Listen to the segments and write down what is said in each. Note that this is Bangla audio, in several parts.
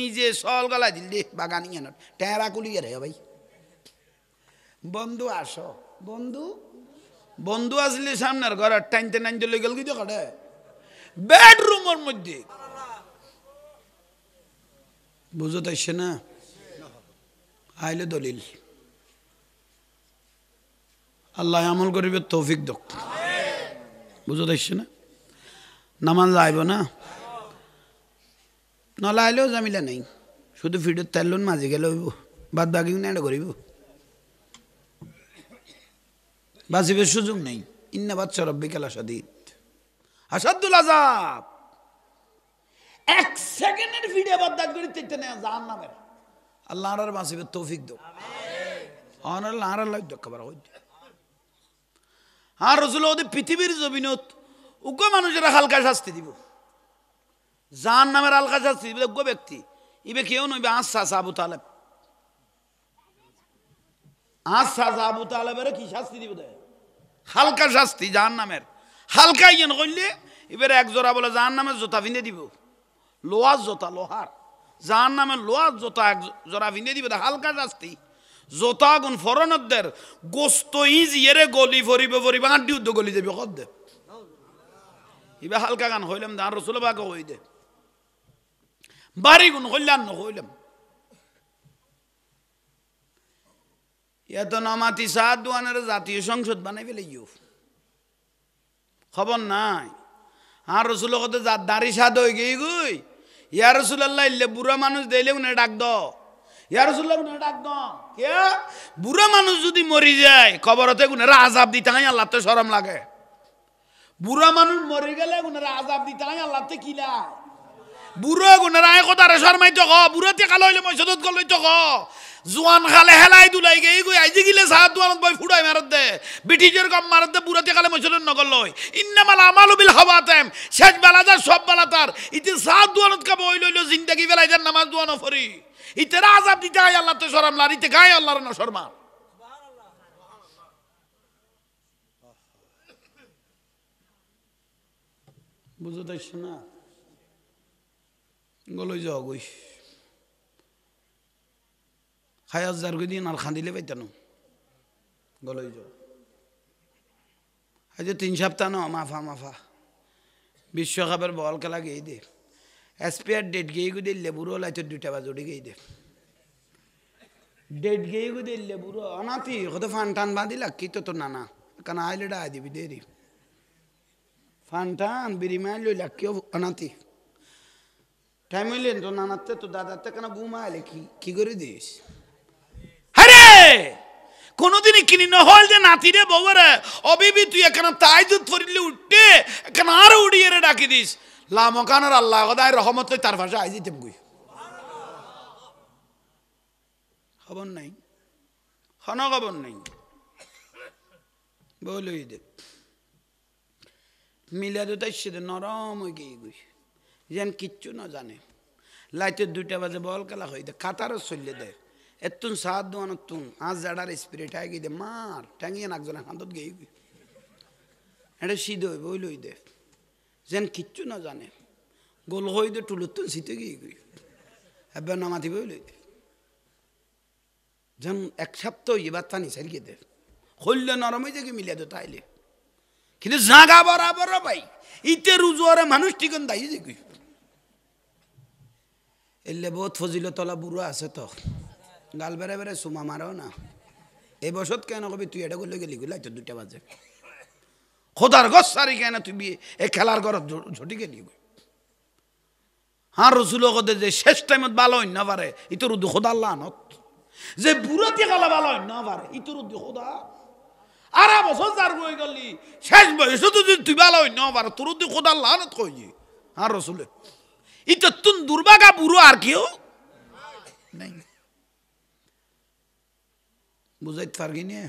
নিজে সল গলা দিল দিল্লি বাগানিয়ে নট টেঁড়া কুলিয়ে রে ভাই বন্ধু আস বন্ধু বন্ধু আসলে সামনের ঘর টাইনতে টাইনতে লই গেল কিছু কটে বেডরুমের মধ্যে বুঝতে আসছে না আইলে দলিল আল্লাহ আমল করিবে তৌফিক দক বুঝতে আসছে না নামাজ আইব না নলা আইলেও জামিলা নাই শুধু ফিডত তেলুন মাঝে গেলে হইব বাদ বাকি নেড়ে করিব বাঁচিবের সুযোগ নেই ইন্না বাচ্চা রব্বি খেলা সাদিত আসাদুল আজাব এক সেকেন্ডের ভিডিও বদাত করে দেখতে নেই জাহান নামের আল্লাহ আর বাঁচিবে তৌফিক দো অনাল্লাহ আর আল্লাহ দেখাবার হইত আর রসুল ওদের পৃথিবীর জমিনত উগ্র মানুষেরা হালকা শাস্তি দিব জাহান নামের আলকা যাচ্ছি যোগ্য ব্যক্তি ইবে কেউ নইবে আশ্বাস আবু তালেব আশ্বাস আবু তালেবের কি শাস্তি দিবে দেয় হালকা শাস্তি জাহান নামের হালকা ইয়েন করলে এবার এক জোড়া বলে জাহান নামের জোতা ভিনে দিব লোহার জোতা লোহার জাহান নামের লোহার জোতা এক জোড়া ভিনে দিবে হালকা শাস্তি জোতা গুণ ফরনদের গোস্ত ইজ ইয়েরে গলি ফরিবে ফরিবে আড্ডি উদ্দ গলি দেবে কদ দে ইবে হালকা গান হইলাম দান রসুলবাকে হই দে বারিগুন হইলাম না হইলাম এত নমাতি সাহাদুয়ানের জাতীয় সংসদ বানাই ফেলে ইউ খবর নাই আর রসুল কত দাঁড়ি সাদ হয়ে গেই গুই ইয়া রসুল্লাহ ইল্লে বুড়া মানুষ দিলে উনি ডাক দ ইয়া রসুল্লাহ উনি ডাক দ কে বুড়া মানুষ যদি মরি যায় খবরতে উনারা আজাব দিতে হয় আল্লাহ তো সরম লাগে বুড়া মানুষ মরে গেলে উনারা আজাব দিতে হয় আল্লাহ তো কিলায় বুড়ো গুণেরা আয় কথারে শর্মাই তো বুড়োতে কালো হইলে মই সদত গলই তো জোয়ান খালে হেলাই দুলাই গে গই আজি গিলে সাহ দোয়ানত বই ফুড়াই মারত দে ব্রিটিশের কম মারত দে বুড়াতে মই সদত নগল লই ইন্নামাল আমালু বিল হাওয়াতাম শেষ বেলা যা সব বেলা তার ইতি সাহ দোয়ানত কাব হইল হইল জিন্দেগি বেলাই যার নামাজ দোয়ানো ফরি ইতেরা আজাব দিতে আয় আল্লাহ তো শরম লার ইতে না শর্মা বুঝতে না গলই যাও গই খাই হাজার গই দিন আর খান্দিলে পাইতানো গলই যাও যে তিন সপ্তাহ ন মাফা মাফা বিশ্বকাপের বল খেলা গেই দে এসপিআর ডেট গিয়ে গু দিলে বুড়ো লাইটের দুইটা বাজুড়ি গেই দে ডেট গিয়ে গু দিলে অনাতি হতো ফান টান বাঁধি লাগি তো তোর নানা কেন আইলে ডাই দিবি দেরি ফান টান বিড়ি মাইল লাগি অনাতি টাইম হইলেন তো নানাতে তো দাদাতে কেন বুমা এলে কি কি করে দিস হ্যাঁ কোনোদিনই কিনি নহল যে নাতিরে বউরে অবিবি তুই এখন তাই দুধ ফরিলে উঠে এখন আর উড়িয়ে রে ডাকি দিস লামকানোর আল্লাহ গদায় রহমত তার ভাষা আই যেতে গুই খবর নাই হন খবর নাই বলই দে মিলাদ তাই সে নরম হয়ে গিয়ে গই যেন কিচ্ছু না জানে লাইতে দুইটা বাজে বল খেলা হয়ে দেয় কাতারও চললে দেয় এতুন সাত দোয়ান তুন আজ জাডার স্পিরিট গিয়ে দে মার ঠেঙিয়ে নাকজনে হাতত গিয়ে এটা সিদ্ধ হইব ওই লই দে যেন কিচ্ছু না জানে গোল হই দে টুলুর তুন সিতে গিয়ে গই এবার নামাতিব ওই লই দে যেন এক সপ্তাহ এবার তা নিচার গিয়ে দে হইলে হয়ে যাকে মিলিয়ে দে তাইলে কিন্তু জাগা বরাবর ভাই ইতে রুজুয়ারে মানুষ ঠিকন দায়ী যে এলে বহুত ফজিলতলা বুড়ো আছে তো গাল বেড়ে বেড়ে সুমা মার না এই বছর কেন কবি তুই এটা করলে গেলি গুলাই তো দুটা বাজে খোদার গছ সারি কেন তুই এ এই খেলার ঘর ঝটি গেলি হ্যাঁ রসুল কদে যে শেষ টাইমত ভালো হইন না পারে ইতর উদ্দি খোদার লানত যে বুড়াতে গেলে ভালো হইন না পারে ইতর উদ্দি খোদা আর বছর যার বই গেলি শেষ বয়সে তুই ভালো হইন না পারে তোর উদ্দি খোদার লানত কই হ্যাঁ রসুলের ইতত্তুন দুর্বাগা বুড়ো আর কেউ নাই বুঝাইতে পারবি না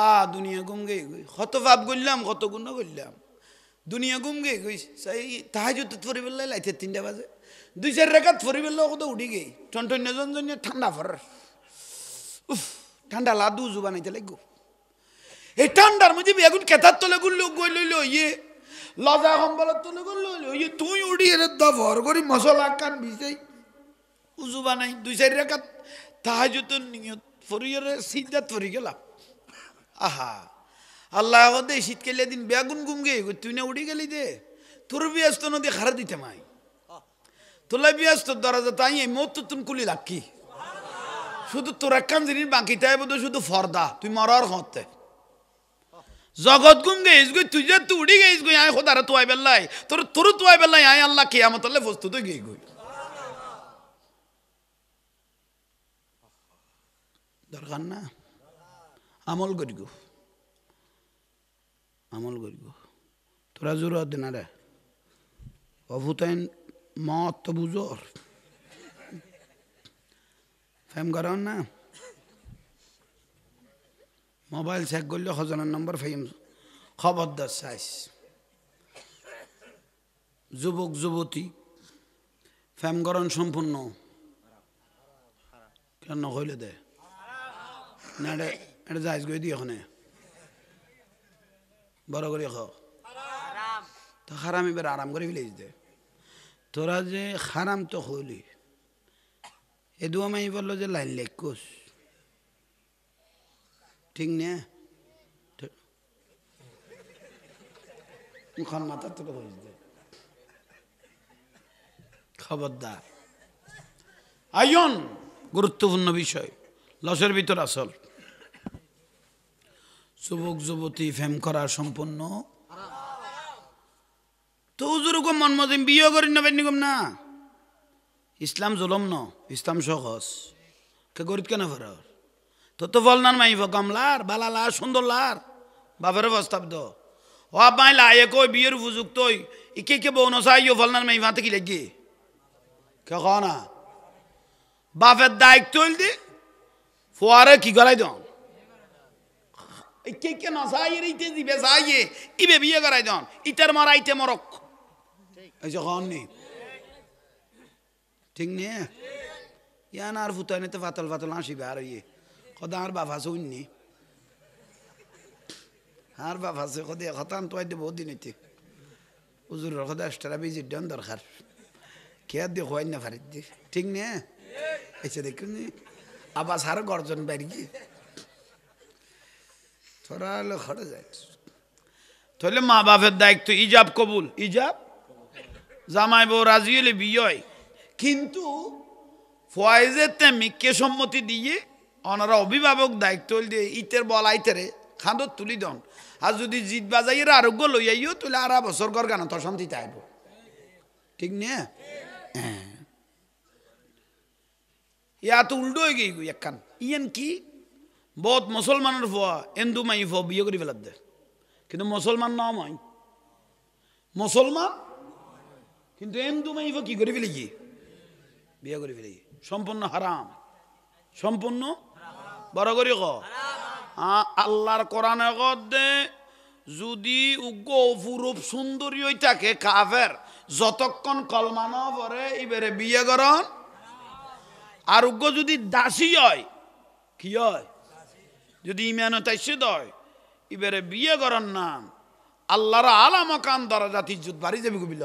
আ দুনিয়া গুম গে কত ভাব করলাম কত গুণ করলাম দুনিয়া গুম গে গইছে সেই তাহাজ তৎফরি পেলাই লাইতে তিনটা বাজে দুই চার রেখাত ফরি বেলা কত উঠি গে টন্টন্য জন ঠান্ডা ফর উফ ঠান্ডা লাদু জুবানাইতে লাগবো এই ঠান্ডার মধ্যে বেগুন কেতার তলে গুলো গই লইল ইয়ে লজা সম্বলত তুলে করলো তুই উড়ি এর দফর করি মশলা কান ভিজাই উজু বানাই দুই চারি রেখাত তাহাজুত নিয়ত ফরিয়রে সিদ্ধাত ফরি গেলাম আহা আল্লাহ দে শীতকালে দিন বেগুন গুমগে তুই না উড়ি গেলি দে তোর বিয়াস তো নদী খারা দিতে মাই তোলা বিয়াস তোর দরজা তাই এই মত তুন কুলি লাক্ষি শুধু তোর একখান জিনিস বাকি তাই বোধ শুধু ফর্দা তুই মরার হতে জগৎ গুম গেছ গই তুই যে তুই উড়ি গেছ গই আয় খোদারে তুয়াই বেলাই তোর তোর তুয়াই বেলাই আয় আল্লাহ কিয়ামত আল্লাহ বস্তু তো গই গই দরকার না আমল করি গো আমল করি গো তোরা জোর দিন আরে অভূতাইন মত তো বুঝর ফেম করার না মোবাইল চেক করলে হজনের নম্বর ফাইম খবরদার সাইজ যুবক যুবতী ফ্যামকরণ সম্পূর্ণ কেন হইলে দে না এটা এটা জায়জ করে দিই ওখানে বড় করে খাও তো হারাম এবার আরাম করে ফেলেছ দে তোরা যে হারাম তো হইলি এদু আমি বললো যে লাইন লেখ কোস ঠিক না মুখন মাথার তোকে বলিস খবরদার আয়ন গুরুত্বপূর্ণ বিষয় লসের ভিতর আসল যুবক যুবতী ফেম করা সম্পূর্ণ তো ওজুরকম মনমতিম বিয়ে করি না বেনিকম না ইসলাম জুলম ন ইসলাম সহজ কে গরিত কেন ফেরার তো তো না মাইব গামলার বালালার লার বাপের প্রস্তাব দো ও আব্বাই লায়ে কই বিয়ের ফুজুক তই একে কে বউ নসাইও ফলনার মাইব হাতে কি লেগে কে না বাপের দায়িত্ব হইল দি ফোয়ারে কি করাই দন কে কে নসাইয়ের ইতে দিবে সাইয়ে ইবে বিয়ে করাই দন ইতার মারা মরক এই যে কন নেই ঠিক নেই ইয়ান আর ফুতানিতে ফাতল ফাতল হাসিবে আর ইয়ে কদা আর বাবা শুননি আর বাপ আছে সদায় কথা তোয়াই দিব দিন এতে উজুরের সদায় অষ্টারা বেজি দন দরকার খেয়ার দিয়ে হওয়াই না ফারি ঠিক নে এসে দেখুন আবার সার গর্জন বাড়ি গিয়ে তোরা হলো যায় তাহলে মা বাপের দায়িত্ব ইজাব কবুল ইজাব জামাই বউ রাজি হলে বিয় কিন্তু ফয়েজের তেমনি কে সম্মতি দিয়ে ওনারা অভিভাবক দায়িত্ব দিয়ে ইতের বল আইতেরে খাঁদত তুলি দন আর যদি জিত বাজাই আরোগ্য লই আইও তুলে আর বছর গর গান অশান্তিতে আইব ঠিক নিয়ে হ্যাঁ ইয়া তো উল্টো হয়ে গেই একখান ইয়ান কি বহুত মুসলমানের ফুয়া হিন্দু মাই ফুয়া বিয়ে করি ফেলার কিন্তু মুসলমান ন মাই মুসলমান কিন্তু হিন্দু মাই ফুয়া কি করে ফেলি বিয়ে করে ফেলি সম্পূর্ণ হারাম সম্পূর্ণ বড় করি ক আল্লাহর কোরআনে দে যদি উগ্র সুন্দরী ওই থাকে কাফের যতক্ষণ কলমান পরে ইবেরে বিয়ে করন আর উগ্র যদি দাসী হয় কি হয় যদি ইমানো তাইসে দয় ইবেরে বিয়ে করার নাম আল্লাহর কান দরা জাতি যুদ্ধ বাড়ি যাবে কবিল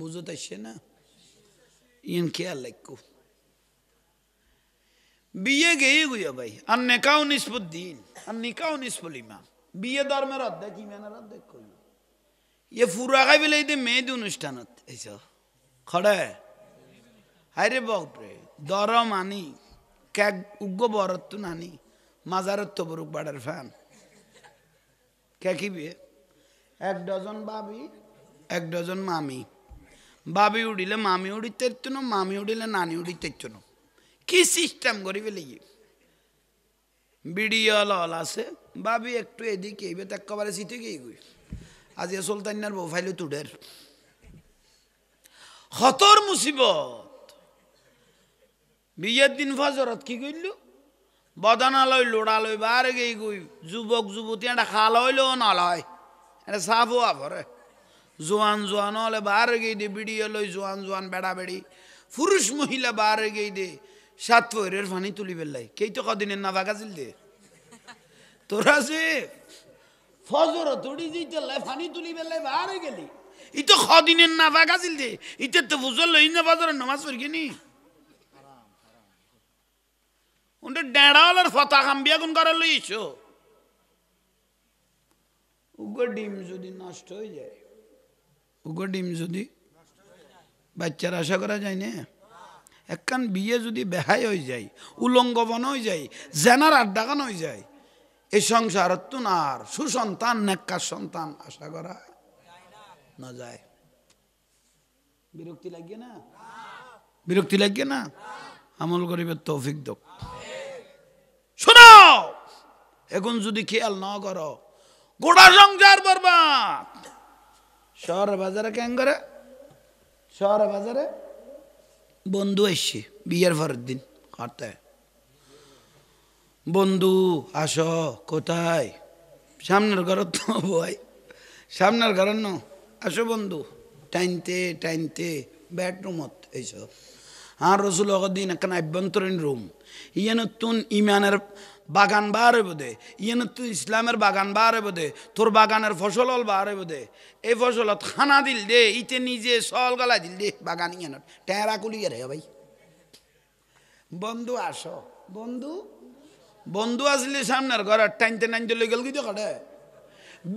বুঝতে না ইন খেয়াল লাগ বিয়ে গেয়ে গুয়া ভাই আর নেকাও নিষ্পদ্দিন আর নিকাও নিষ্পল ইমাম বিয়ে ধর্মের অর্ধেক ইমানের অর্ধেক কইল ইয়ে ফুরা খাই বেলে এই মেয়েদের অনুষ্ঠানত এইস খড়ে হাইরে বকরে দর মানি ক্যাগ উগ্গ বরত নানি মাজারত বরুক বাড়ার ফ্যান কি বিয়ে এক ডজন বাবি এক ডজন মামি বাবি উড়িলে মামি উড়িতে মামি উড়িলে নানি উড়িতে কি সিস্টেম করি ফেলে বিডিওল অল আছে ভাবি একটু এদিকে এইবে তো একেবারে সিটে গিয়ে গই আজ এ সুলতানার বোফাইলে তুডের হতর মুসিবত বিয়ের দিন ফজরত কি করল বদানা লই লোড়া লই বার গেই গই যুবক যুবতী এটা খাল হইলেও নলয় এটা সাফও আভরে জোয়ান জোয়ান হলে বার গেই দে বিড়িয়ে লই জোয়ান জোয়ান বেড়া বেড়ি পুরুষ মহিলা বার গেই দে সাত পয়রের ফানি তুলি পেলাই কেই তো কদিনের না বাগাছিল দে তোরা যে ফজর তুড়ি দিতে ফানি তুলি পেলাই বাহারে গেলি ই তো কদিনের না বাগাছিল দে ইতে তো বুঝল লই না বাজারে নামাজ পড়গিনি উনটা ডেড়াওয়ালার ফতা কাম্বিয়া কোন করে লইছো উগো ডিম যদি নষ্ট হয়ে যায় উগো ডিম যদি বাচ্চারা আশা করা যায় না একখান বিয়ে যদি বেহাই হয়ে যায় উলঙ্গবন হয়ে যায় জেনার আড্ডাগান হয়ে যায় এই সংসার তুনার সুসন্তান নেককার সন্তান আশা করা না যায় বিরক্তি লাগে না বিরক্তি লাগে না আমল গরিবের তো অভিজ্ঞ শোনো এখন যদি খেয়াল না কর গোড়া সংসার বরবাদ শহর বাজারে কেন করে শহর বাজারে বন্ধু এসছে বিয়ের পরের দিন হরতায় বন্ধু আস কোথায় সামনের ঘর তো বয় সামনের ঘর ন আসো বন্ধু টাইনতে টাইনতে বেডরুমত এইসব আর রসুল দিন এখন আভ্যন্তরীণ রুম ইয়ে নতুন ইমানের বাগান বাহারে বোধে ইয়ে তুই ইসলামের বাগান বাহারে বোধে তোর বাগানের ফসল হল বাহারে বোধে এই ফসলত খানা দিল দে ইতে নিজে সল গলা দিল দে বাগান ইয়ে টেঁরা কুলি গে ভাই বন্ধু আস বন্ধু বন্ধু আসলে সামনের ঘরের টাইনতে টাইনতে লই গেল কি দেখে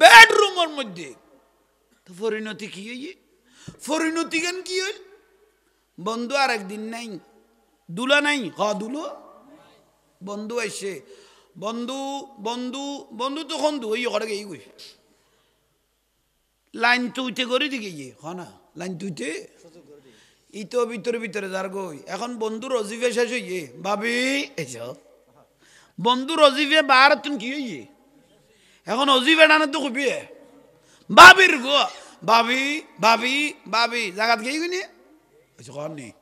বেডরুমের মধ্যে তো পরিণতি কি হই পরিণতি কেন কি হই বন্ধু আর একদিন নাই দুলা নাই হ দুলো বন্ধু আইসে বন্ধু বন্ধু বন্ধু তো খন্ধু ওই ঘরে গেই গই লাইন তুইতে করে দিকে গিয়ে হনা লাইন তুইতে তো ভিতরে ভিতরে যার গই এখন বন্ধুর অজিফে শেষ হইয়ে ভাবি এস বন্ধুর অজিফে বার তুন কি হইয়ে এখন অজিফে ডানে তো খুবই ভাবির গো ভাবি ভাবি ভাবি জাগাত গেই গিয়ে কখন নেই